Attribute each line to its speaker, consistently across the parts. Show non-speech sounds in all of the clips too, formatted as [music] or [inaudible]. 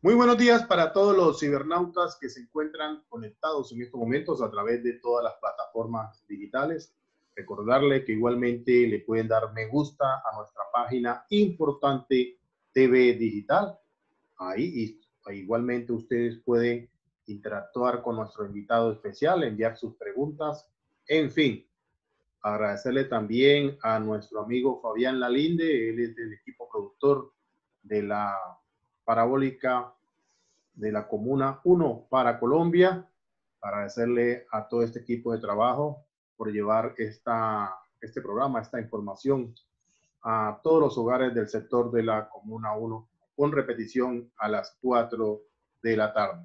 Speaker 1: Muy buenos días para todos los cibernautas que se encuentran conectados en estos momentos a través de todas las plataformas digitales. Recordarle que igualmente le pueden dar me gusta a nuestra página importante TV Digital. Ahí igualmente ustedes pueden interactuar con nuestro invitado especial, enviar sus preguntas, en fin. Agradecerle también a nuestro amigo Fabián Lalinde, él es del equipo productor de la parabólica de la Comuna 1 para Colombia. Agradecerle a todo este equipo de trabajo por llevar esta, este programa, esta información a todos los hogares del sector de la Comuna 1 con repetición a las 4 de la tarde.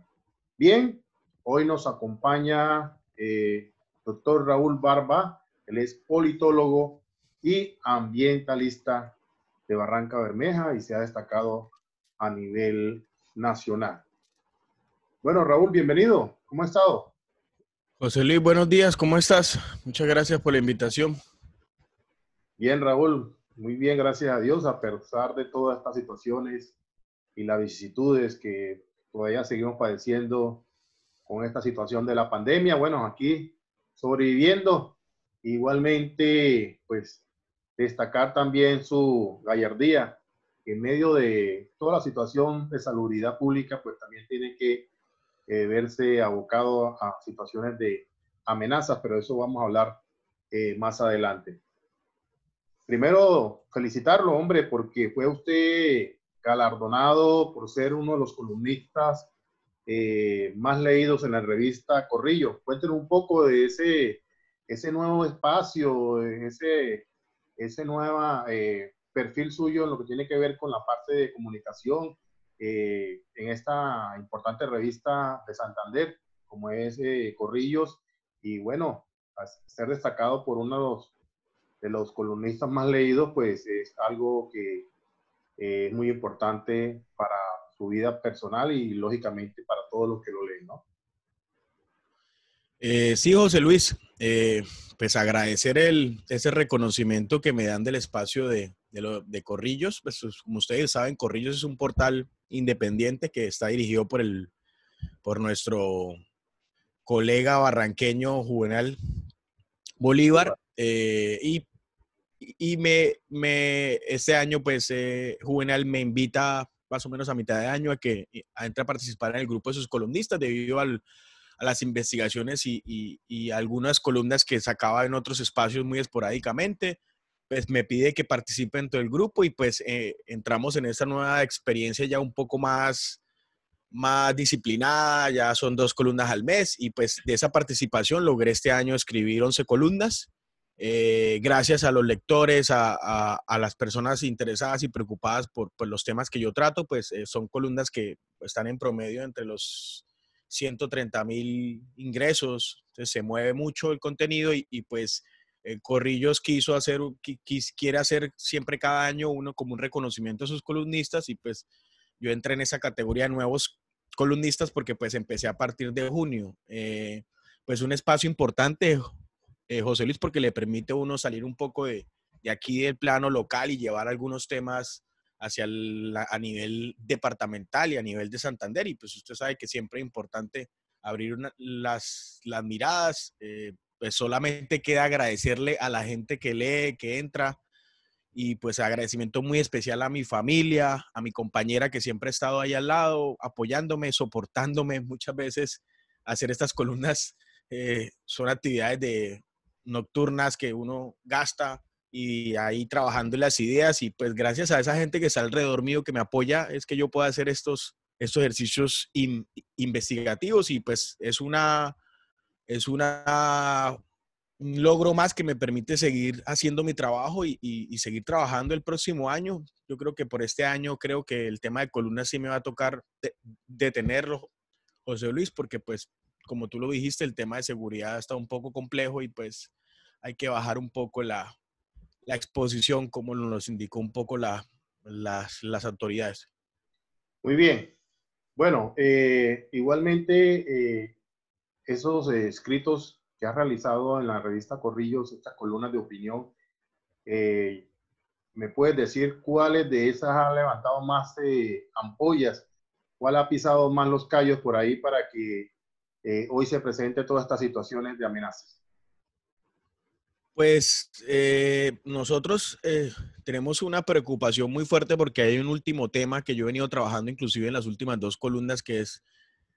Speaker 1: Bien, hoy nos acompaña el eh, doctor Raúl Barba, él es politólogo y ambientalista de Barranca Bermeja y se ha destacado a nivel nacional. Bueno, Raúl, bienvenido. ¿Cómo ha estado? José Luis, buenos días.
Speaker 2: ¿Cómo estás? Muchas gracias
Speaker 1: por la invitación. Bien, Raúl. Muy bien, gracias a Dios. A pesar de todas estas situaciones y las vicisitudes que todavía seguimos padeciendo con esta situación de la pandemia, bueno, aquí sobreviviendo. Igualmente, pues destacar también su gallardía en medio de toda la situación de salubridad pública, pues también tiene que eh, verse abocado a situaciones de amenazas, pero eso vamos a hablar eh, más adelante. Primero, felicitarlo, hombre, porque fue usted galardonado por ser uno de los columnistas eh, más leídos en la revista Corrillo. Cuéntenos un poco de ese, ese nuevo espacio, ese, ese nueva perfil suyo lo que tiene que ver con la parte de comunicación eh, en esta importante revista de Santander, como es eh, Corrillos, y bueno, ser destacado por uno de los, columnistas más leídos, pues es algo que eh, es muy importante para su vida personal y lógicamente para todos los que lo leen, ¿no?
Speaker 2: sí, José Luis, pues agradecer el, ese reconocimiento que me dan del espacio de, de, Corrillos. Pues, pues, como ustedes saben, Corrillos es un portal independiente que está dirigido por, nuestro colega barranqueño Juvenal Bolívar. Eh, y, y este año, pues, eh, Juvenal me invita más o menos a mitad de año a que eh, a entre a participar en el grupo de sus columnistas debido a las investigaciones y, y, algunas columnas que sacaba en otros espacios muy esporádicamente. Pues, me pide que participe en todo el grupo y pues eh, entramos en esta nueva experiencia ya un poco más, más disciplinada, ya son dos columnas al mes y pues de esa participación logré este año escribir 11 columnas. Eh, gracias a los lectores, a, las personas interesadas y preocupadas por, los temas que yo trato, pues eh, son columnas que están en promedio entre los 130 mil ingresos, se mueve mucho el contenido y, y pues eh, Corrillos quiso hacer, quiere hacer siempre cada año uno como un reconocimiento a sus columnistas y pues yo entré en esa categoría de nuevos columnistas porque pues empecé a partir de junio. Eh, pues un espacio importante, eh, José Luis, porque le permite uno salir un poco de, aquí del plano local y llevar algunos temas hacia a nivel departamental y a nivel de Santander. Y pues usted sabe que siempre es importante abrir las, las miradas, eh, pues solamente queda agradecerle a la gente que lee, que entra. Y pues agradecimiento muy especial a mi familia, a mi compañera que siempre ha estado ahí al lado, apoyándome, soportándome. Muchas veces hacer estas columnas eh, son actividades de nocturnas que uno gasta y ahí trabajando las ideas. Y pues gracias a esa gente que está alrededor mío, que me apoya, es que yo puedo hacer estos, estos ejercicios investigativos y pues es una es una, un logro más que me permite seguir haciendo mi trabajo y, seguir trabajando el próximo año. Yo creo que por este año creo que el tema de columnas sí me va a tocar detenerlo, José Luis, porque pues como tú lo dijiste, el tema de seguridad está un poco complejo y pues hay que bajar un poco la, exposición, como nos indicó un poco las, autoridades. Muy bien.
Speaker 1: Bueno, eh, igualmente eh, esos eh, escritos que has realizado en la revista Corrillos, estas columna de opinión, eh, ¿me puedes decir cuáles de esas han levantado más eh, ampollas? ¿Cuál ha pisado más los callos por ahí para que hoy se presente todas estas situaciones de amenazas?
Speaker 2: Pues nosotros tenemos una preocupación muy fuerte porque hay un último tema que yo he venido trabajando inclusive en las últimas dos columnas, que es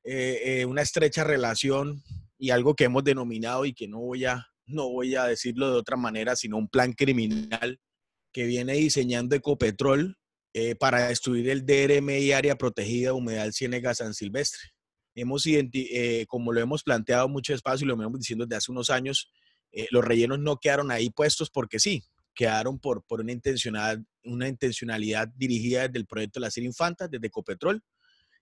Speaker 2: eh, eh, una estrecha relación y algo que hemos denominado y que no voy, a, no voy a decirlo de otra manera, sino un plan criminal que viene diseñando Ecopetrol eh, para destruir el DRM y área protegida Humedal Ciénega San Silvestre. Hemos como lo hemos planteado mucho espacio y lo hemos diciendo desde hace unos años, los rellenos no quedaron ahí puestos porque sí, quedaron por, por una, intencionalidad, una intencionalidad dirigida desde el proyecto de la serie Infanta, desde Ecopetrol,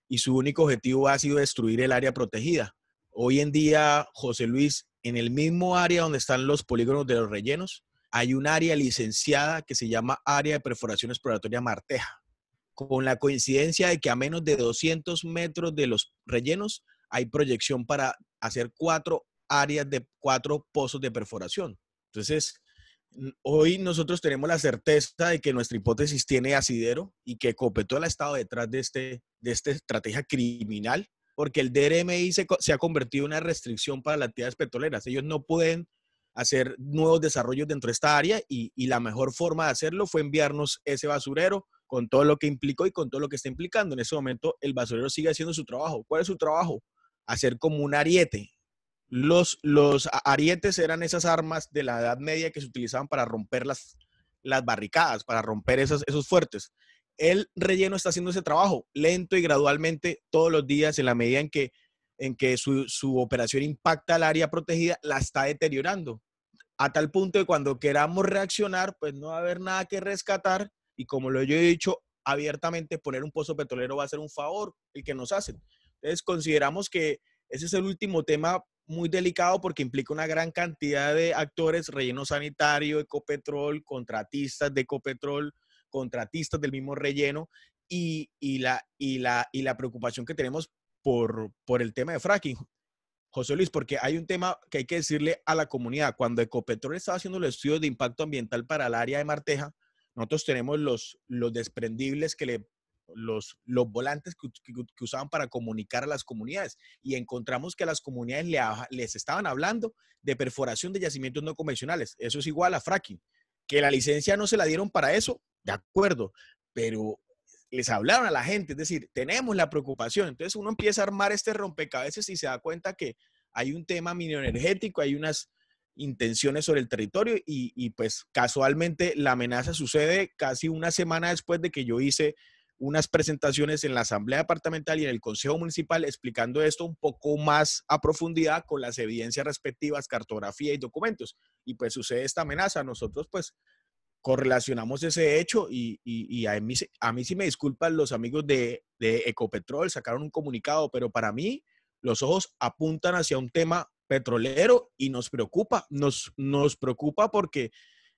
Speaker 2: y su único objetivo ha sido destruir el área protegida. Hoy en día, José Luis, en el mismo área donde están los polígonos de los rellenos, hay un área licenciada que se llama Área de Perforación Exploratoria Marteja, con la coincidencia de que a menos de 200 metros de los rellenos hay proyección para hacer cuatro áreas de cuatro pozos de perforación. Entonces, hoy nosotros tenemos la certeza de que nuestra hipótesis tiene asidero y que Copetol ha estado detrás este, de, esta estrategia criminal, porque el DRMI se, ha convertido en una restricción para las actividades petroleras. Ellos no pueden hacer nuevos desarrollos dentro de esta área y, y, la mejor forma de hacerlo fue enviarnos ese basurero con todo lo que implicó y con todo lo que está implicando. En ese momento el basurero sigue haciendo su trabajo. ¿Cuál es su trabajo? Hacer como un ariete, los, los arietes eran esas armas de la Edad Media que se utilizaban para romper las, las barricadas, para romper esos fuertes. El relleno está haciendo ese trabajo lento y gradualmente todos los días en la medida en que, en que su, su operación impacta al área protegida, la está deteriorando. A tal punto que cuando queramos reaccionar, pues no va a haber nada que rescatar y como lo yo he dicho abiertamente, poner un pozo petrolero va a ser un favor el que nos hacen. Entonces consideramos que ese es el último tema muy delicado porque implica una gran cantidad de actores, relleno sanitario, ecopetrol, contratistas de ecopetrol, contratistas del mismo relleno y, y la, y, la, y la preocupación que tenemos por, por el tema de fracking. José Luis, porque hay un tema que hay que decirle a la comunidad. Cuando Ecopetrol estaba haciendo los estudios de impacto ambiental para el área de Marteja, nosotros tenemos los, los desprendibles que le los, los volantes que, usaban para comunicar a las comunidades y encontramos que a las comunidades les estaban hablando de perforación de yacimientos no convencionales. Eso es igual a fracking. Que la licencia no se la dieron para eso, de acuerdo, pero les hablaron a la gente, es decir, tenemos la preocupación. Entonces uno empieza a armar este rompecabezas y se da cuenta que hay un tema minioenergético, hay unas intenciones sobre el territorio y, pues casualmente la amenaza sucede casi una semana después de que yo hice unas presentaciones en la Asamblea Departamental y en el Consejo Municipal explicando esto un poco más a profundidad con las evidencias respectivas, cartografía y documentos. Y pues sucede esta amenaza. Nosotros pues correlacionamos ese hecho y, a, mí, sí me disculpan los amigos de, Ecopetrol, sacaron un comunicado, pero para mí los ojos apuntan hacia un tema petrolero y nos preocupa, nos, nos preocupa porque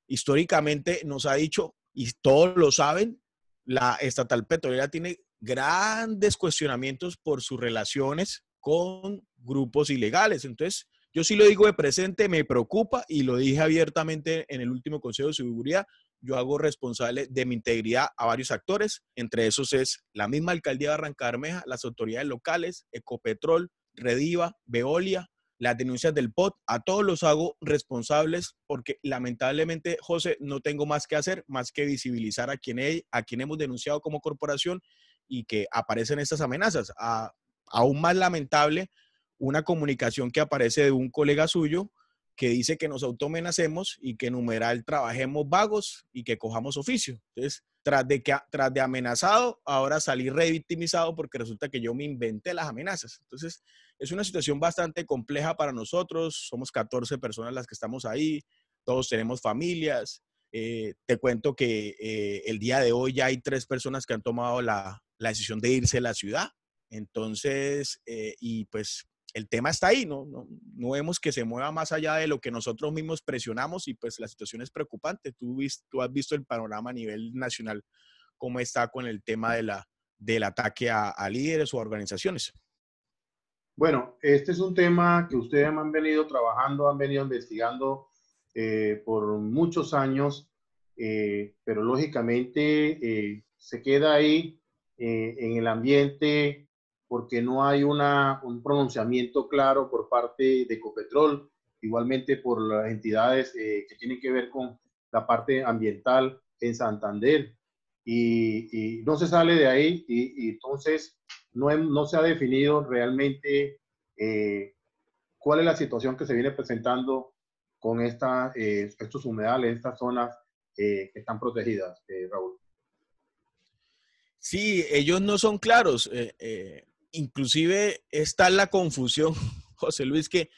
Speaker 2: históricamente nos ha dicho, y todos lo saben, la estatal petrolera tiene grandes cuestionamientos por sus relaciones con grupos ilegales. Entonces, yo sí lo digo de presente, me preocupa y lo dije abiertamente en el último Consejo de Seguridad. Yo hago responsable de mi integridad a varios actores, entre esos es la misma alcaldía de Barranca Bermeja, las autoridades locales, Ecopetrol, Rediva, Veolia, las denuncias del POT, a todos los hago responsables porque lamentablemente, José, no tengo más que hacer más que visibilizar a quien, a quien hemos denunciado como corporación y que aparecen estas amenazas. A, aún más lamentable, una comunicación que aparece de un colega suyo que dice que nos automenacemos y que en numeral trabajemos vagos y que cojamos oficio. Entonces, tras de, que, tras de amenazado, ahora salí revictimizado porque resulta que yo me inventé las amenazas. Entonces, es una situación bastante compleja para nosotros. Somos 14 personas las que estamos ahí, todos tenemos familias. Eh, te cuento que eh, el día de hoy ya hay tres personas que han tomado la, la decisión de irse a la ciudad. Entonces, eh, y pues el tema está ahí, ¿no? ¿no? No vemos que se mueva más allá de lo que nosotros mismos presionamos y pues la situación es preocupante. Tú, tú has visto el panorama a nivel nacional, cómo está con el tema de la, del ataque a, a líderes o a organizaciones. Bueno,
Speaker 1: este es un tema
Speaker 2: que ustedes han venido
Speaker 1: trabajando, han venido investigando eh, por muchos años, eh, pero lógicamente eh, se queda ahí en el ambiente porque no hay un pronunciamiento claro por parte de Copetrol, igualmente por las entidades que tienen que ver con la parte ambiental en Santander y, no se sale de ahí y, entonces no, no, se ha definido realmente eh, cuál es la situación que se viene presentando con esta, eh,
Speaker 2: estos humedales, estas zonas eh, que están protegidas, Raúl. Sí, ellos no son claros. inclusive está la confusión, [laughs] José Luis, que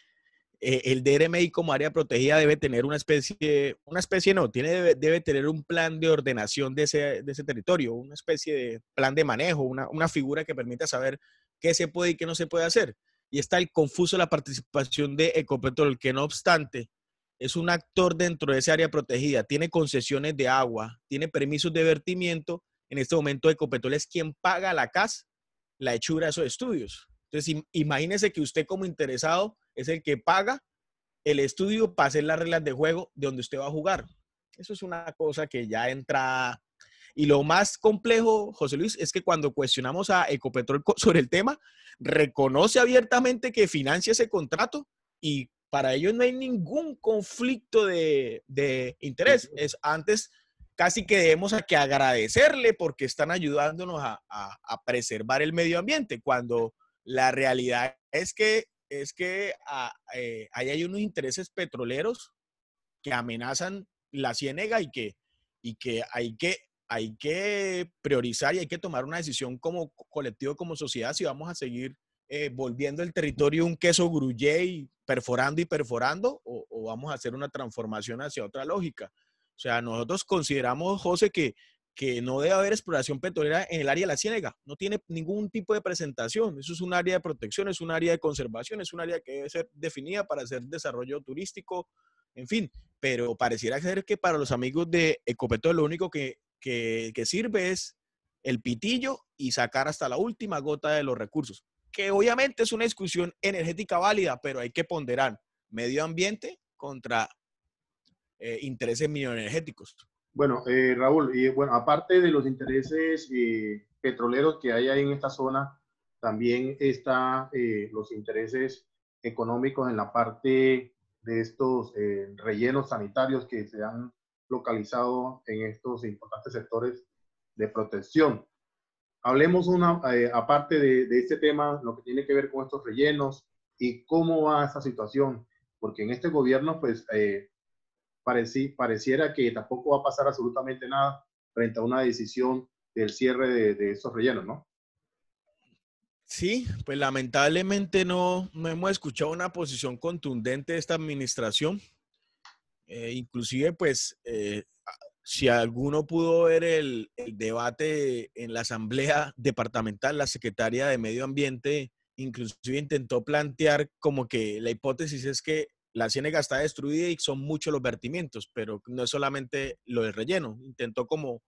Speaker 2: eh, el DRMI como área protegida debe tener una especie, una especie no, tiene, debe, tener un plan de ordenación de ese, territorio, una especie de plan de manejo, una, figura que permita saber qué se puede y qué no se puede hacer. Y está el confuso la participación de Ecopetrol, que no obstante es un actor dentro de esa área protegida, tiene concesiones de agua, tiene permisos de vertimiento. En este momento Ecopetrol es quien paga la CAS, la hechura de esos estudios. Entonces, imagínese que usted como interesado es el que paga el estudio para las reglas de juego de donde usted va a jugar. Eso es una cosa que ya entra. Y lo más complejo, José Luis, es que cuando cuestionamos a Ecopetrol sobre el tema, reconoce abiertamente que financia ese contrato y para ellos no hay ningún conflicto de, de interés. Es antes casi que debemos a que agradecerle porque están ayudándonos a preservar el medio ambiente, cuando la realidad es que es que ah, eh, ahí hay unos intereses petroleros que amenazan la ciénega y que, y que hay que hay que priorizar y hay que tomar una decisión como colectivo, como sociedad, si vamos a seguir eh, volviendo el territorio un queso grullé y perforando y perforando, o, o, vamos a hacer una transformación hacia otra lógica. O sea, nosotros consideramos, José, que que no debe haber exploración petrolera en el área de la ciénega. No tiene ningún tipo de presentación. Eso es un área de protección, es un área de conservación, es un área que debe ser definida para hacer desarrollo turístico, en fin. Pero pareciera ser que para los amigos de Ecopetrol lo único que, sirve es el pitillo y sacar hasta la última gota de los recursos, que obviamente es una discusión energética válida, pero hay que ponderar medio ambiente contra eh, intereses mineroenergéticos.
Speaker 1: Bueno, eh, Raúl, y bueno, aparte de los intereses eh, petroleros que hay ahí en esta zona, también están eh, los intereses económicos en la parte de estos rellenos sanitarios que se han localizado en estos importantes sectores de protección. Hablemos una, aparte de, este tema, lo que tiene que ver con estos rellenos y cómo va esa situación, porque en este gobierno, pues, pareciera que tampoco va a pasar absolutamente nada frente a una decisión del cierre de, de esos rellenos, ¿no?
Speaker 2: Sí, pues lamentablemente no, no hemos escuchado una posición contundente de esta administración. Eh, inclusive, pues, eh, si alguno pudo ver el, el, debate en la asamblea departamental, la secretaria de Medio Ambiente inclusive intentó plantear como que la hipótesis es que la ciénaga está destruida y son muchos los vertimientos, pero no es solamente lo del relleno. Intentó como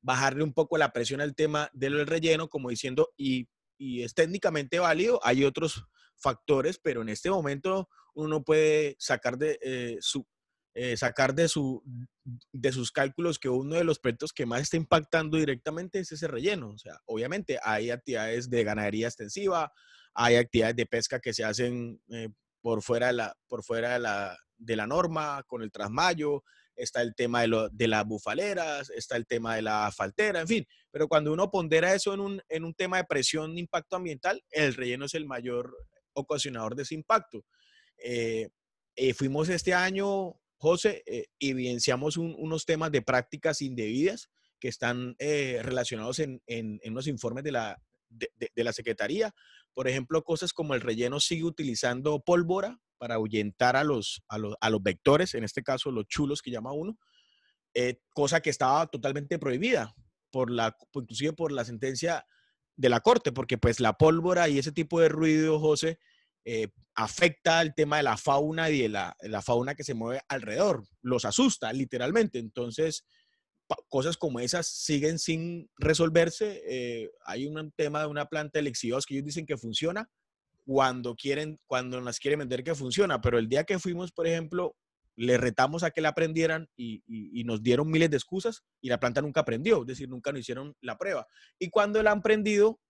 Speaker 2: bajarle un poco la presión al tema del relleno, como diciendo, y, es técnicamente válido, hay otros factores, pero en este momento uno puede sacar de, eh, su, eh, sacar de, su, de sus cálculos que uno de los proyectos que más está impactando directamente es ese relleno. O sea, obviamente hay actividades de ganadería extensiva, hay actividades de pesca que se hacen eh, por fuera de la, por fuera de la, de la norma, con el trasmayo, está el tema de, lo, de, las bufaleras, está el tema de la faltera, en fin. Pero cuando uno pondera eso en un, en un tema de presión de impacto ambiental, el relleno es el mayor ocasionador de ese impacto. Eh, eh, fuimos este año, José, eh, evidenciamos unos temas de prácticas indebidas que están relacionados en, en, unos informes de la, de, de la Secretaría, por ejemplo, cosas como el relleno sigue utilizando pólvora para ahuyentar a los, a los, a los vectores, en este caso los chulos que llama uno, eh, cosa que estaba totalmente prohibida, por la, inclusive por la sentencia de la corte, porque pues la pólvora y ese tipo de ruido, José, eh, afecta al tema de la fauna y de la, la, fauna que se mueve alrededor, los asusta literalmente. Entonces, cosas como esas siguen sin resolverse. Eh, hay un tema de una planta de lixiviados que ellos dicen que funciona cuando quieren, cuando las quieren vender que funciona, pero el día que fuimos, por ejemplo, le retamos a que la aprendieran y, nos dieron miles de excusas y la planta nunca aprendió, es decir, nunca nos hicieron la prueba. Y cuando la han prendido,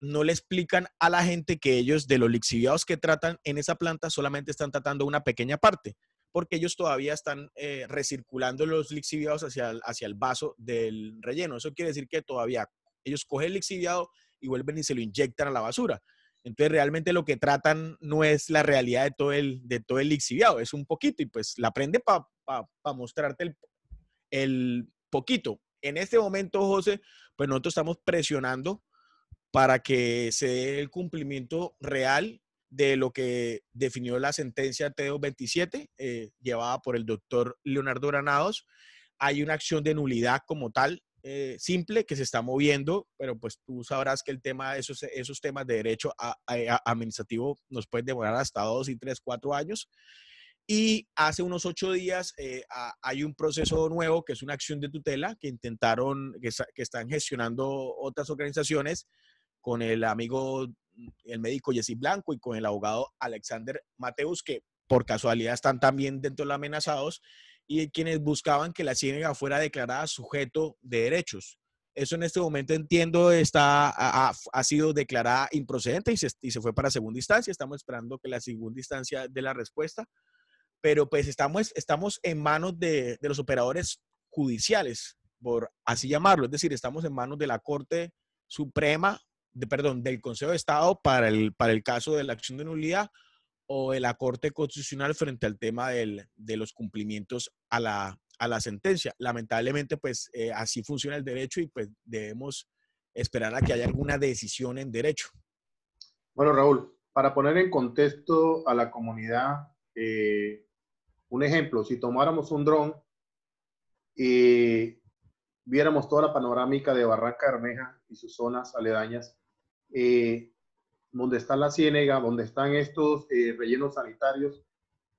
Speaker 2: no le explican a la gente que ellos de los lixiviados que tratan en esa planta solamente están tratando una pequeña parte porque ellos todavía están eh, recirculando los lixiviados hacia el, hacia el vaso del relleno. Eso quiere decir que todavía ellos cogen el lixiviado y vuelven y se lo inyectan a la basura. Entonces realmente lo que tratan no es la realidad de todo el, de todo el lixiviado, es un poquito y pues la prende para mostrarte el, el poquito. En este momento, José, pues nosotros estamos presionando para que se dé el cumplimiento real de lo que definió la sentencia T227 eh, llevada por el doctor Leonardo Granados. Hay una acción de nulidad como tal, eh, simple, que se está moviendo, pero pues tú sabrás que el tema, esos, esos temas de derecho administrativo nos pueden demorar hasta dos y tres, cuatro años. Y hace unos ocho días eh, hay un proceso nuevo que es una acción de tutela que intentaron, que, que están gestionando otras organizaciones con el amigo el médico Jesse Blanco y con el abogado Alexander Mateus, que por casualidad están también dentro de los amenazados, y quienes buscaban que la ciénaga fuera declarada sujeto de derechos. Eso en este momento entiendo está, ha, sido declarada improcedente y se, fue para segunda instancia. Estamos esperando que la segunda instancia dé la respuesta, pero pues estamos, estamos en manos de, de los operadores judiciales, por así llamarlo. Es decir, estamos en manos de la Corte Suprema de, perdón, del Consejo de Estado para el, para el caso de la acción de nulidad o de la Corte Constitucional frente al tema de los cumplimientos a la, sentencia. Lamentablemente, pues eh, así funciona el derecho y pues debemos esperar a que haya alguna decisión en derecho. Bueno, Raúl, para
Speaker 1: poner en contexto a la comunidad, eh, un ejemplo, si tomáramos un dron y viéramos toda la panorámica de Barranca Bermeja y sus zonas aledañas, eh, donde está la ciénega, donde están estos eh, rellenos sanitarios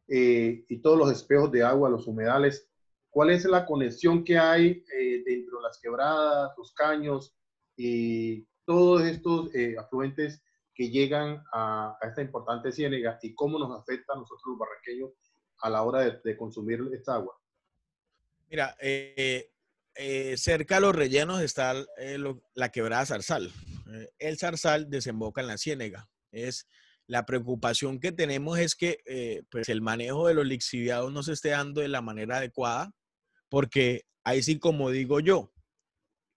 Speaker 1: eh, y todos los espejos de agua, los humedales, ¿cuál es la conexión que hay eh, dentro de las quebradas, los caños y todos estos afluentes que llegan a, esta importante ciénega y cómo nos afecta a nosotros los barraqueños a la hora de, consumir esta agua?
Speaker 2: Mira, cerca de los rellenos está la quebrada zarzal. Eh, el zarzal desemboca en la ciénega. Es la preocupación que tenemos es que eh, pues el manejo de los lixiviados no se esté dando de la manera adecuada, porque ahí sí, como digo yo,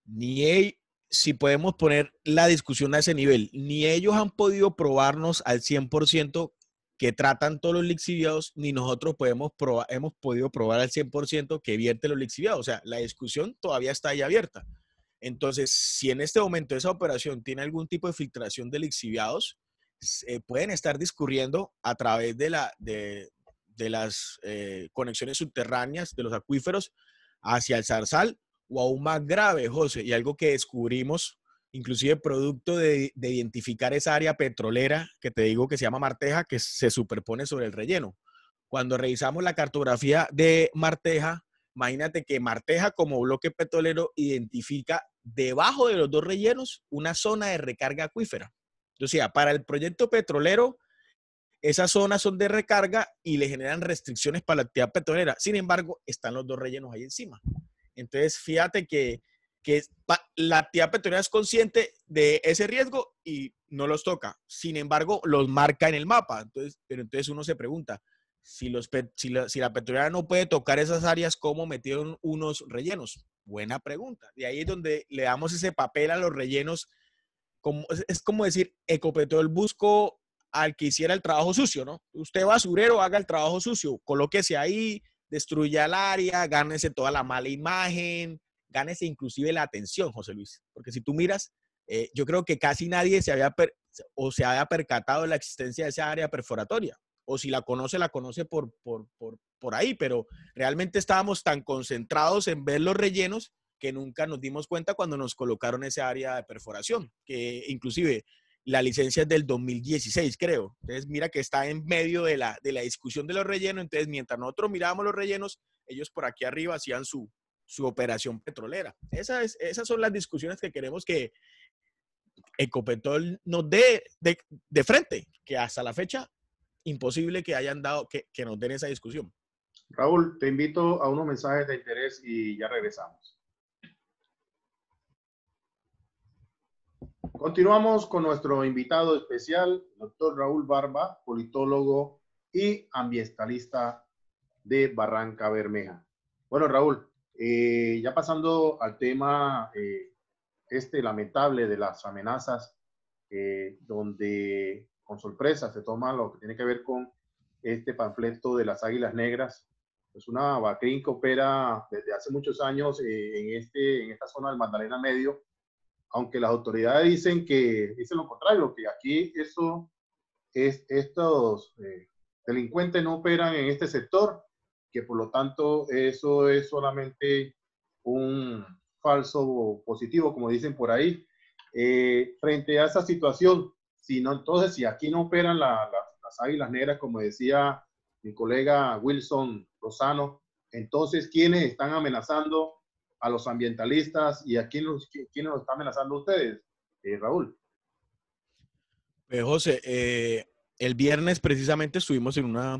Speaker 2: ni si podemos poner la discusión a ese nivel, ni ellos han podido probarnos al 100% que tratan todos los lixiviados, ni nosotros podemos hemos podido probar al 100% que vierte los lixiviados. O sea, la discusión todavía está ahí abierta. Entonces, si en este momento esa operación tiene algún tipo de filtración de lixiviados, eh, pueden estar discurriendo a través de, la, de, las eh, conexiones subterráneas de los acuíferos hacia el zarzal o aún más grave, José, y algo que descubrimos, inclusive producto de, de, identificar esa área petrolera que te digo que se llama Marteja, que se superpone sobre el relleno. Cuando revisamos la cartografía de Marteja, imagínate que Marteja como bloque petrolero identifica debajo de los dos rellenos una zona de recarga acuífera. O sea, para el proyecto petrolero, esas zonas son de recarga y le generan restricciones para la actividad petrolera. Sin embargo, están los dos rellenos ahí encima. Entonces, fíjate que, que la actividad petrolera es consciente de ese riesgo y no los toca. Sin embargo, los marca en el mapa. Entonces, pero entonces uno se pregunta, si, los, si, la, si la petrolera no puede tocar esas áreas, ¿cómo metieron unos rellenos? Buena pregunta. De ahí es donde le damos ese papel a los rellenos. Como, es como decir, el busco al que hiciera el trabajo sucio, ¿no? Usted basurero, haga el trabajo sucio, colóquese ahí, destruya el área, gánese toda la mala imagen, gánese inclusive la atención, José Luis. Porque si tú miras, eh, yo creo que casi nadie se había, o se había percatado de la existencia de esa área perforatoria o si la conoce, la conoce por, por, ahí, pero realmente estábamos tan concentrados en ver los rellenos que nunca nos dimos cuenta cuando nos colocaron esa área de perforación, que inclusive la licencia es del 2016, creo. Entonces, mira que está en medio de la, de la discusión de los rellenos. Entonces, mientras nosotros mirábamos los rellenos, ellos por aquí arriba hacían su, operación petrolera. esas son las discusiones que queremos que Ecopetrol nos dé de frente, que hasta la fecha imposible que hayan dado, que, que nos den esa discusión. Raúl, te invito a unos mensajes de
Speaker 1: interés y ya regresamos. Continuamos con nuestro invitado especial, doctor Raúl Barba, politólogo y ambientalista de Barranca Bermeja. Bueno, Raúl, eh, ya pasando al tema eh, este lamentable de las amenazas, eh, donde con sorpresa se toma lo que tiene que ver con este panfleto de las Águilas Negras. Es una vacrín que opera desde hace muchos años eh, en, este, en esta zona del Magdalena Medio, aunque las autoridades dicen que dicen lo contrario, que aquí eso es, estos eh, delincuentes no operan en este sector, que por lo tanto eso es solamente un falso positivo, como dicen por ahí. Eh, frente a esa situación, si no, entonces, si aquí no operan las águilas negras, como decía mi colega Wilson Lozano, entonces, ¿quiénes están amenazando a los ambientalistas y a quién los, están
Speaker 2: amenazando ustedes, eh, Raúl? Eh, José, eh, el viernes precisamente estuvimos en una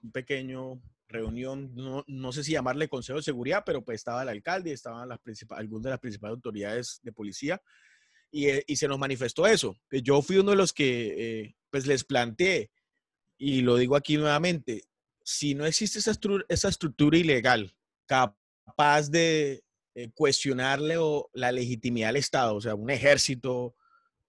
Speaker 2: un pequeño reunión, no, sé si llamarle Consejo de Seguridad, pero pues estaba el alcalde, estaban las algunas de las principales autoridades de policía eh, y, se nos manifestó eso. Pues, yo fui uno de los que eh, pues les planteé, y lo digo aquí nuevamente, si no existe esa, estructura ilegal capaz de eh, cuestionarle o la legitimidad del Estado, o sea, un ejército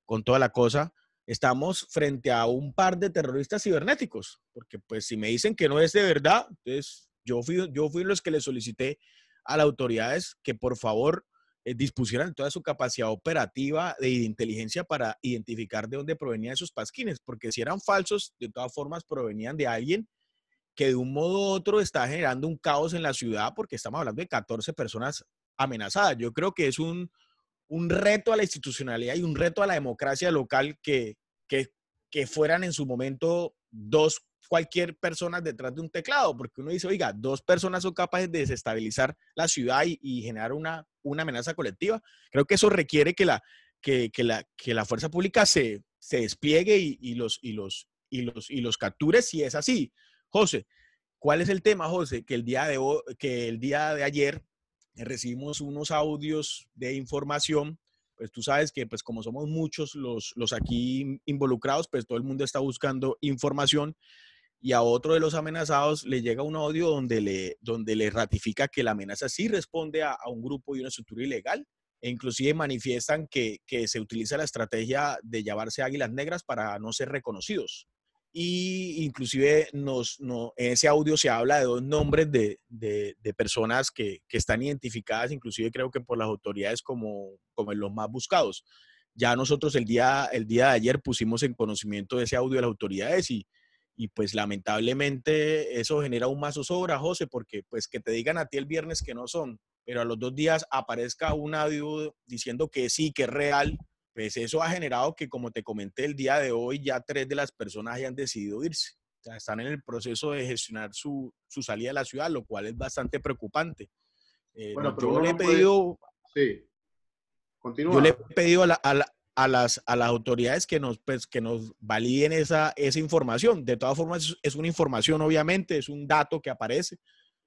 Speaker 2: con toda la cosa, estamos frente a un par de terroristas cibernéticos, porque pues si me dicen que no es de verdad, entonces yo fui, yo fui los que le solicité a las autoridades que por favor eh, dispusieran toda su capacidad operativa de inteligencia para identificar de dónde provenían esos pasquines, porque si eran falsos, de todas formas provenían de alguien que de un modo u otro está generando un caos en la ciudad, porque estamos hablando de 14 personas amenazadas. Yo creo que es un, un reto a la institucionalidad y un reto a la democracia local que, que, que fueran en su momento dos cualquier persona detrás de un teclado, porque uno dice, oiga, dos personas son capaces de desestabilizar la ciudad y, generar una, una amenaza colectiva. Creo que eso requiere que la, que, la, que la fuerza pública se, despliegue y, y, los, y, los, y, los, y los capture si es así. José, ¿cuál es el tema, José? Que el día de, que el día de ayer recibimos unos audios de información pues tú sabes que pues como somos muchos los, aquí involucrados, pues todo el mundo está buscando información y a otro de los amenazados le llega un audio donde le, ratifica que la amenaza sí responde a, un grupo y una estructura ilegal e inclusive manifiestan que, que, se utiliza la estrategia de llevarse águilas negras para no ser reconocidos y inclusive en ese audio se habla de dos nombres de, de, personas que, que, están identificadas, inclusive creo que por las autoridades como, como los más buscados. Ya nosotros el día, el día de ayer pusimos en conocimiento de ese audio de las autoridades y, y pues lamentablemente eso genera un más zozobra, José, porque pues que te digan a ti el viernes que no son, pero a los dos días aparezca un audio diciendo que sí, que es real, pues eso ha generado que, como te comenté el día de hoy, ya tres de las personas hayan decidido irse. O están en el proceso de gestionar su, salida de la ciudad, lo cual es bastante preocupante.
Speaker 1: Eh, yo le he pedido...
Speaker 2: le pedido a, las, a autoridades que nos, pues, que nos validen esa, esa información. De todas formas, es, una información, obviamente, es un dato que aparece.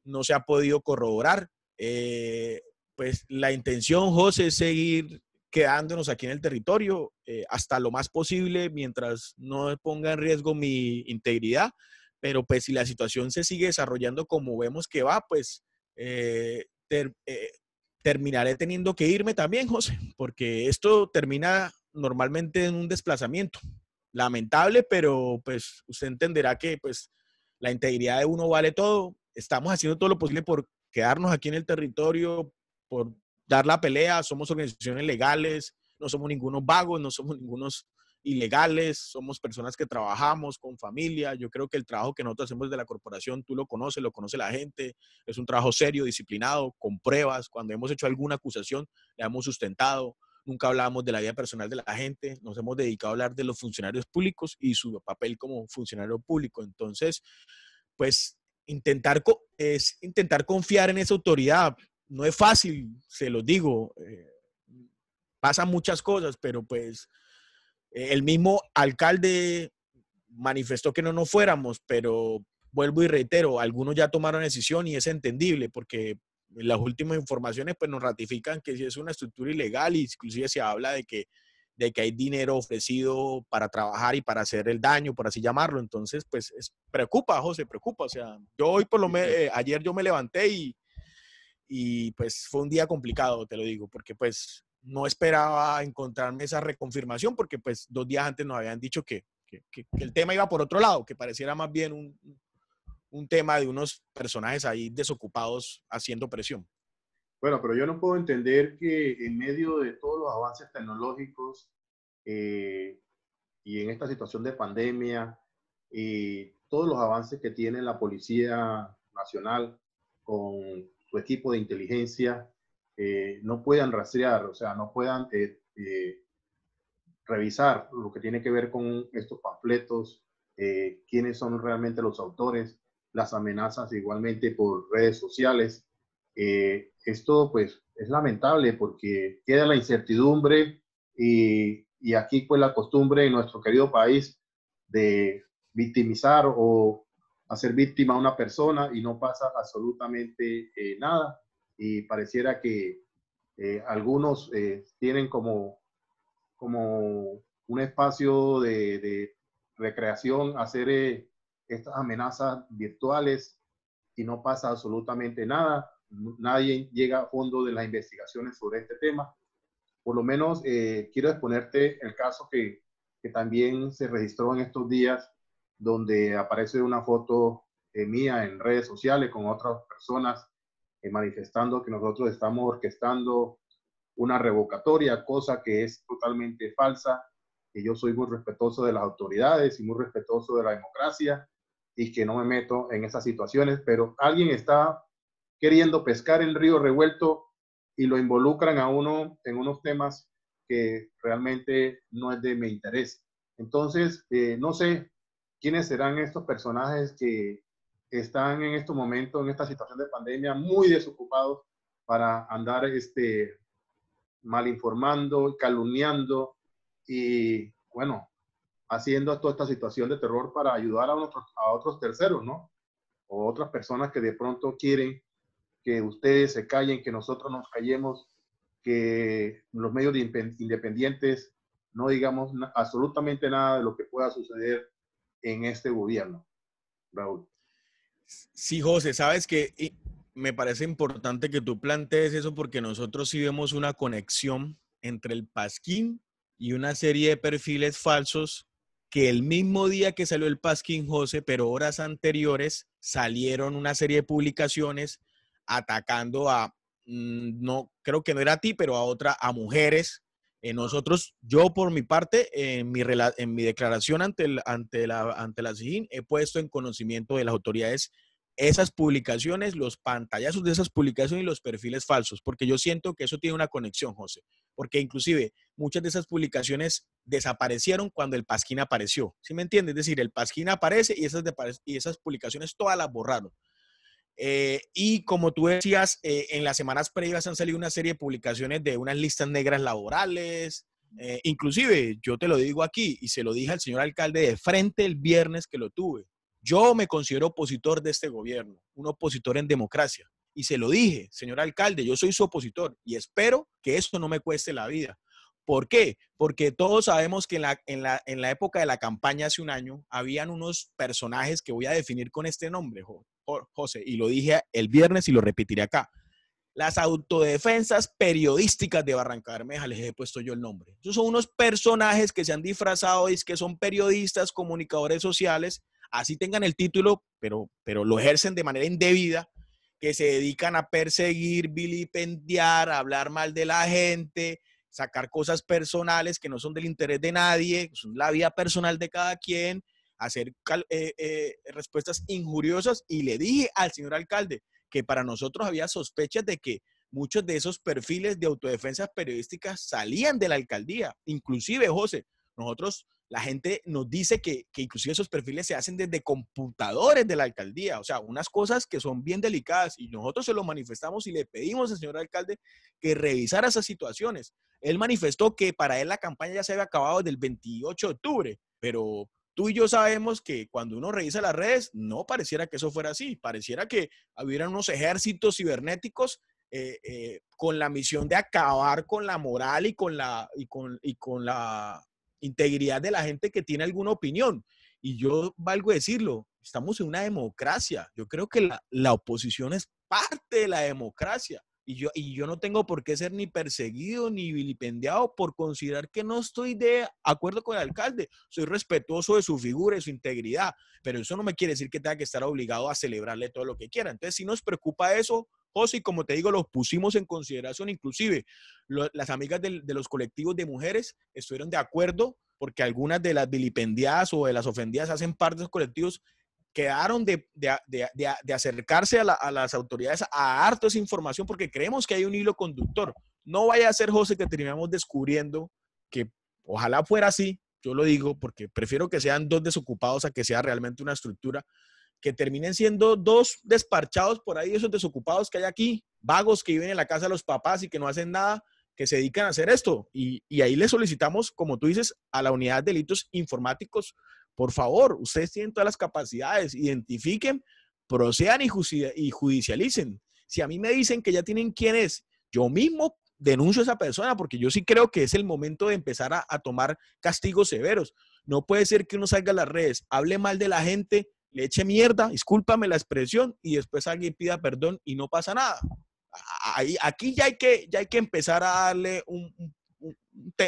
Speaker 2: No se ha podido corroborar. Eh, pues la intención, José, es seguir quedándonos aquí en el territorio eh, hasta lo más posible mientras no ponga en riesgo mi integridad. Pero pues si la situación se sigue desarrollando como vemos que va, pues eh, eh, terminaré teniendo que irme también, José, porque esto termina normalmente en un desplazamiento. Lamentable, pero pues usted entenderá que pues la integridad de uno vale todo. Estamos haciendo todo lo posible por quedarnos aquí en el territorio, por dar la pelea, somos organizaciones legales, no somos ningunos vagos, no somos ningunos ilegales, somos personas que trabajamos con familia. Yo creo que el trabajo que nosotros hacemos de la corporación, tú lo conoces, lo conoce la gente, es un trabajo serio, disciplinado, con pruebas. Cuando hemos hecho alguna acusación, la hemos sustentado. Nunca hablamos de la vida personal de la gente, nos hemos dedicado a hablar de los funcionarios públicos y su papel como funcionario público. Entonces, pues intentar es intentar confiar en esa autoridad, no es fácil, se los digo, eh, pasan muchas cosas, pero pues eh, el mismo alcalde manifestó que no nos fuéramos, pero vuelvo y reitero, algunos ya tomaron decisión y es entendible porque las últimas informaciones pues nos ratifican que si es una estructura ilegal, y inclusive se habla de que, de que hay dinero ofrecido para trabajar y para hacer el daño, por así llamarlo. Entonces, pues es, preocupa, José, preocupa. O sea, yo hoy por lo menos, eh, ayer yo me levanté y y pues fue un día complicado, te lo digo, porque pues no esperaba encontrarme esa reconfirmación porque pues dos días antes nos habían dicho que, que, el tema iba por otro lado, que pareciera más bien un, un tema de unos personajes ahí desocupados haciendo presión.
Speaker 1: Bueno, pero yo no puedo entender que en medio de todos los avances tecnológicos eh, y en esta situación de pandemia, y todos los avances que tiene la Policía Nacional con tu equipo de inteligencia eh, no puedan rastrear, o sea, no puedan eh, eh, revisar lo que tiene que ver con estos panfletos, quiénes son realmente los autores, las amenazas igualmente por redes sociales. esto pues es lamentable porque queda la incertidumbre y, y aquí pues la costumbre en nuestro querido país de victimizar o a víctima a una persona y no pasa absolutamente eh, nada. Y pareciera que eh, algunos eh, tienen como, como un espacio de, recreación hacer estas amenazas virtuales y no pasa absolutamente nada. Nadie llega a fondo de las investigaciones sobre este tema. Por lo menos quiero exponerte el caso que, que también se registró en estos días donde aparece una foto eh, mía en redes sociales con otras personas eh, manifestando que nosotros estamos orquestando una revocatoria, cosa que es totalmente falsa, que yo soy muy respetuoso de las autoridades y muy respetuoso de la democracia y que no me meto en esas situaciones, pero alguien está queriendo pescar el río revuelto y lo involucran a uno en unos temas que realmente no es de mi interés. Entonces, eh, no sé, quiénes serán estos personajes que están en estos momentos, en esta situación de pandemia, muy desocupados para andar este, mal informando, calumniando y, bueno, haciendo toda esta situación de terror para ayudar a, otros, a otros terceros, ¿no? O otras personas que de pronto quieren que ustedes se callen, que nosotros nos callemos, que los medios independientes no digamos absolutamente nada de lo que pueda suceder en
Speaker 2: este gobierno, Raúl. Sí, José, sabes que me parece importante que tú plantees eso porque nosotros sí vemos una conexión entre el Pasquín y una serie de perfiles falsos que el mismo día que salió el Pasquín José, pero horas anteriores, salieron una serie de publicaciones atacando a, mm, no, creo que no era a ti, pero a otra, a mujeres eh, nosotros, yo por mi parte, en, mi declaración ante, la, ante SIGIN, he puesto en conocimiento de las autoridades esas publicaciones, los pantallazos de esas publicaciones y los perfiles falsos, porque yo siento que eso tiene una conexión, José, porque inclusive muchas de esas publicaciones desaparecieron cuando el Pasquín apareció, ¿sí me entiendes? Es decir, el Pasquín aparece y esas, y esas publicaciones todas las borraron. Eh, y como tú decías, eh, en las semanas previas han salido una serie de publicaciones de unas listas negras laborales. Eh, inclusive, yo te lo digo aquí y se lo dije al señor alcalde de frente el viernes que lo tuve. Yo me considero opositor de este gobierno, un opositor en democracia. Y se lo dije, señor alcalde, yo soy su opositor y espero que eso no me cueste la vida. ¿Por qué? Porque todos sabemos que en la, en, la, época de la campaña hace un año habían unos personajes que voy a definir con este nombre, José, y lo dije el viernes y lo repetiré acá. Las autodefensas periodísticas de Barranca Bermeja, les he puesto yo el nombre. Esos son unos personajes que se han disfrazado y que son periodistas, comunicadores sociales, así tengan el título, pero, pero lo ejercen de manera indebida, que se dedican a perseguir, vilipendiar, hablar mal de la gente, sacar cosas personales que no son del interés de nadie, son la vida personal de cada quien, hacer eh, eh, respuestas injuriosas y le dije al señor alcalde que para nosotros había sospechas de que muchos de esos perfiles de autodefensas periodísticas salían de la alcaldía. Inclusive, José, nosotros, la gente nos dice que, que inclusive esos perfiles se hacen desde computadores de la alcaldía, o sea, unas cosas que son bien delicadas y nosotros se lo manifestamos y le pedimos al señor alcalde que revisara esas situaciones. Él manifestó que para él la campaña ya se había acabado desde el 28 de octubre, pero tú y yo sabemos que cuando uno revisa las redes, no pareciera que eso fuera así, pareciera que hubieran unos ejércitos cibernéticos eh, eh, con la misión de acabar con la moral y con la, y con, la integridad de la gente que tiene alguna opinión. Y yo valgo decirlo, estamos en una democracia. Yo creo que la oposición es parte de la democracia. Y yo, y yo no tengo por qué ser ni perseguido ni vilipendiado por considerar que no estoy de acuerdo con el alcalde. Soy respetuoso de su figura, y su integridad, pero eso no me quiere decir que tenga que estar obligado a celebrarle todo lo que quiera. Entonces, si nos preocupa eso, José, como te digo, los pusimos en consideración. Inclusive, las amigas de, de los colectivos de mujeres estuvieron de acuerdo porque algunas de las vilipendiadas o de las ofendidas hacen parte de los colectivos quedaron de, acercarse a, las autoridades a harto esa información porque creemos que hay un hilo conductor. No vaya a ser, José, que terminamos descubriendo que ojalá fuera así, yo lo digo porque prefiero que sean dos desocupados a que sea realmente una estructura, que terminen siendo dos desparchados por ahí, esos desocupados que hay aquí, vagos que viven en la casa de los papás y que no hacen nada, que se dedican a hacer esto. Y, y ahí le solicitamos, como tú dices, a la unidad de delitos informáticos por favor, ustedes tienen todas las capacidades, identifiquen, procedan y, judicialicen. Si a mí me dicen que ya tienen quién es, yo mismo denuncio a esa persona porque yo sí creo que es el momento de empezar a, tomar castigos severos. No puede ser que uno salga a las redes, hable mal de la gente, le eche mierda, discúlpame la expresión, y después alguien pida perdón y no pasa nada. Ahí, aquí ya hay, que, ya hay que empezar a darle un, un,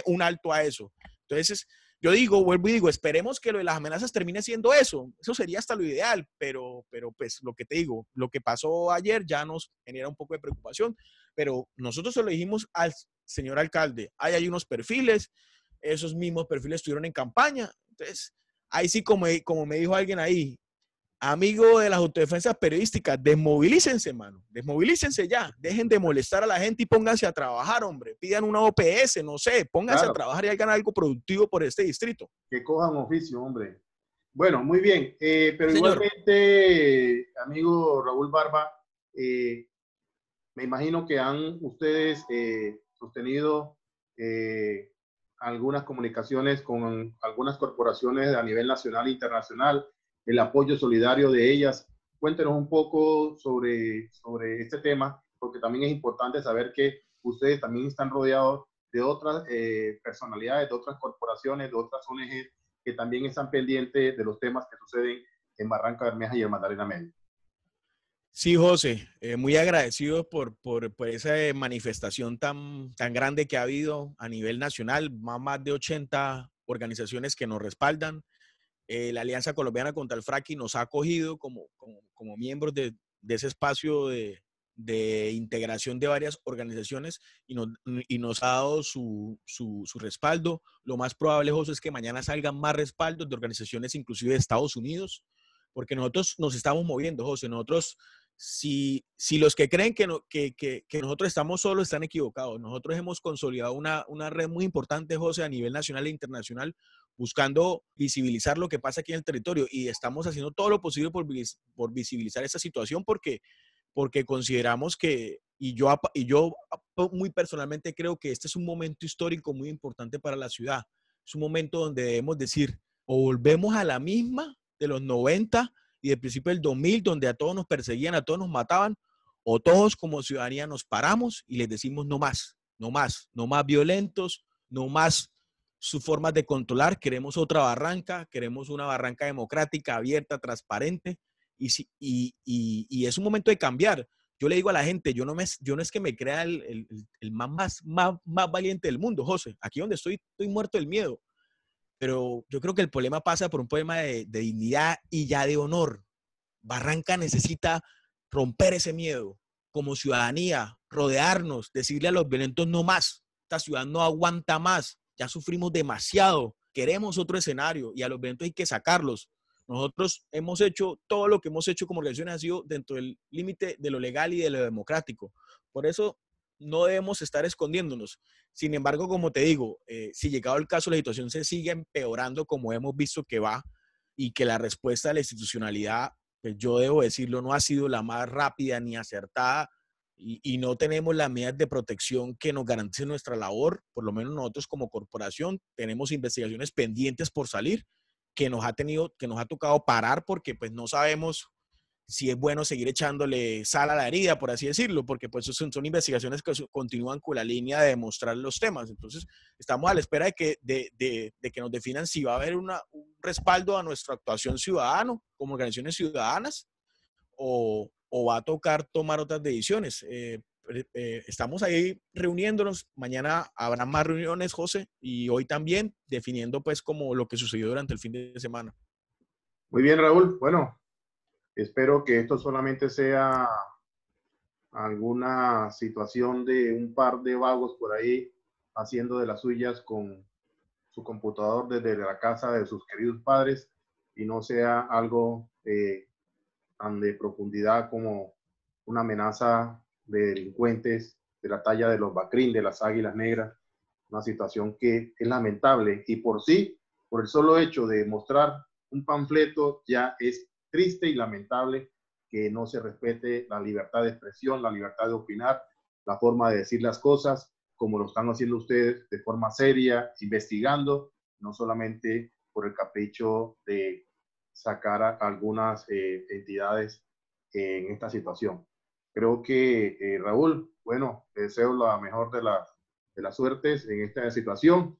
Speaker 2: un alto a eso. Entonces, yo digo, vuelvo y digo, esperemos que lo de las amenazas termine siendo eso. Eso sería hasta lo ideal, pero, pero pues lo que te digo, lo que pasó ayer ya nos genera un poco de preocupación, pero nosotros se lo dijimos al señor alcalde, ahí hay unos perfiles, esos mismos perfiles estuvieron en campaña, entonces, ahí sí como, como me dijo alguien ahí, amigo de las autodefensas periodísticas, desmovilícense, mano. Desmovilícense ya. Dejen de molestar a la gente y pónganse a trabajar, hombre. Pidan una OPS, no sé. Pónganse a trabajar y hagan algo productivo por este distrito. Que cojan oficio, hombre. Bueno, muy bien.
Speaker 1: Eh, pero igualmente, amigo Raúl Barba, eh, me imagino que han ustedes eh, sostenido algunas comunicaciones con algunas corporaciones a nivel nacional e internacional el apoyo solidario de ellas. Cuéntenos un poco sobre, sobre este tema, porque también es importante saber que ustedes también están rodeados de otras eh, personalidades, de otras corporaciones, de otras ONG que también están pendientes de los temas que suceden
Speaker 2: en Barranca Bermeja y en Magdalena Medio. Sí, José, eh, muy agradecido por, esa eh, manifestación tan, tan grande que ha habido a nivel nacional, más, más de 80 organizaciones que nos respaldan. Eh, la Alianza Colombiana contra el Fracking nos ha acogido como, como, miembros de, ese espacio de, integración de varias organizaciones y nos, y nos ha dado su, su, respaldo. Lo más probable, José, es que mañana salgan más respaldos de organizaciones inclusive de Estados Unidos, porque nosotros nos estamos moviendo, José. Nosotros, si, si los que creen que, que, que, nosotros estamos solos están equivocados, nosotros hemos consolidado una, una red muy importante, José, a nivel nacional e internacional buscando visibilizar lo que pasa aquí en el territorio y estamos haciendo todo lo posible por, visibilizar esa situación porque, porque consideramos que, y yo, y yo muy personalmente creo que este es un momento histórico muy importante para la ciudad. Es un momento donde debemos decir, o volvemos a la misma de los 90 y del principio del 2000, donde a todos nos perseguían, a todos nos mataban, o todos como ciudadanía nos paramos y les decimos no más, no más, no más violentos, no más sus formas de controlar. Queremos otra barranca, queremos una barranca democrática, abierta, transparente. Y, es un momento de cambiar. Yo le digo a la gente, yo no, me, yo no es que me crea el, más, más, valiente del mundo, José. Aquí donde estoy, estoy muerto del miedo. Pero yo creo que el problema pasa por un problema de dignidad y ya de honor. Barranca necesita romper ese miedo como ciudadanía, rodearnos, decirle a los violentos no más. Esta ciudad no aguanta más ya sufrimos demasiado, queremos otro escenario y a los eventos hay que sacarlos. Nosotros hemos hecho todo lo que hemos hecho como organización ha sido dentro del límite de lo legal y de lo democrático. Por eso no debemos estar escondiéndonos. Sin embargo, como te digo, eh, si llegado el caso la situación se sigue empeorando como hemos visto que va y que la respuesta de la institucionalidad, pues yo debo decirlo, no ha sido la más rápida ni acertada y, no tenemos las medidas de protección que nos garantice nuestra labor, por lo menos nosotros como corporación tenemos investigaciones pendientes por salir que nos ha tenido, que nos ha tocado parar porque pues no sabemos si es bueno seguir echándole sal a la herida, por así decirlo, porque pues son, son investigaciones que continúan con la línea de demostrar los temas. Entonces, estamos a la espera de que, de, que nos definan si va a haber un respaldo a nuestra actuación ciudadano, como organizaciones ciudadanas, o, o va a tocar tomar otras decisiones. Eh, eh, estamos ahí reuniéndonos, mañana habrá más reuniones, José, y hoy también definiendo pues como lo que sucedió durante el fin de semana.
Speaker 1: Muy bien, Raúl. Bueno, espero que esto solamente sea alguna situación de un par de vagos por ahí haciendo de las suyas con su computador desde la casa de sus queridos padres y no sea algo eh, tan de profundidad como una amenaza de delincuentes de la talla de los Bacrín, de las Águilas Negras, una situación que es lamentable y por sí, por el solo hecho de mostrar un panfleto, ya es triste y lamentable que no se respete la libertad de expresión, la libertad de opinar, la forma de decir las cosas, como lo están haciendo ustedes de forma seria, investigando, no solamente por el capricho de sacar a algunas eh, entidades en esta situación. Creo que, eh, Raúl, bueno, deseo la mejor de, las de las suertes en esta situación.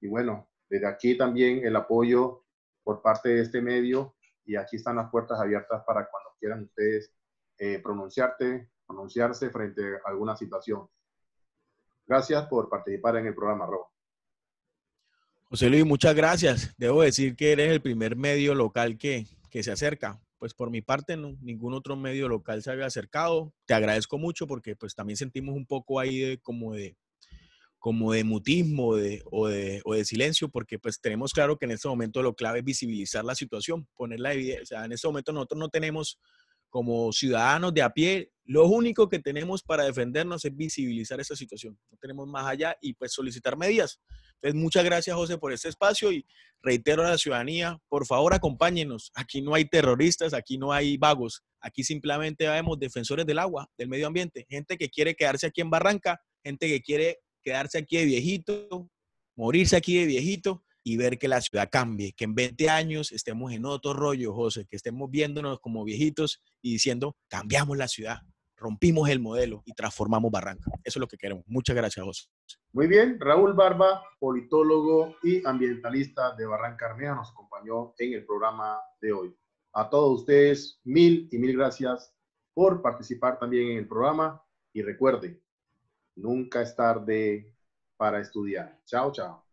Speaker 1: Y bueno, desde aquí también el apoyo por parte de este medio y aquí están las puertas abiertas para cuando quieran ustedes eh, pronunciarse frente a alguna situación. Gracias por participar en el programa, Raúl.
Speaker 2: José Luis, muchas gracias. Debo decir que eres el primer medio local que, se acerca. Pues por mi parte, ningún otro medio local se había acercado. Te agradezco mucho porque pues también sentimos un poco ahí de, como de como de mutismo o, de, silencio, porque pues tenemos claro que en este momento lo clave es visibilizar la situación, ponerla evidencia. en este momento nosotros no tenemos como ciudadanos de a pie, lo único que tenemos para defendernos es visibilizar esa situación. No tenemos más allá y pues solicitar medidas. Entonces, muchas gracias, José, por este espacio y reitero a la ciudadanía, por favor, acompáñenos. Aquí no hay terroristas, aquí no hay vagos. Aquí simplemente vemos defensores del agua, del medio ambiente, gente que quiere quedarse aquí en Barranca, gente que quiere quedarse aquí de viejito, morirse aquí de viejito y ver que la ciudad cambie, que en 20 años estemos en otro rollo, José, que estemos viéndonos como viejitos y diciendo, cambiamos la ciudad, rompimos el modelo y transformamos Barranca. Eso es lo que queremos. Muchas gracias, José.
Speaker 1: Muy bien, Raúl Barba, politólogo y ambientalista de Barranca Armea, nos acompañó en el programa de hoy. A todos ustedes, mil y mil gracias por participar también en el programa y recuerde, nunca es tarde para estudiar. Chao, chao.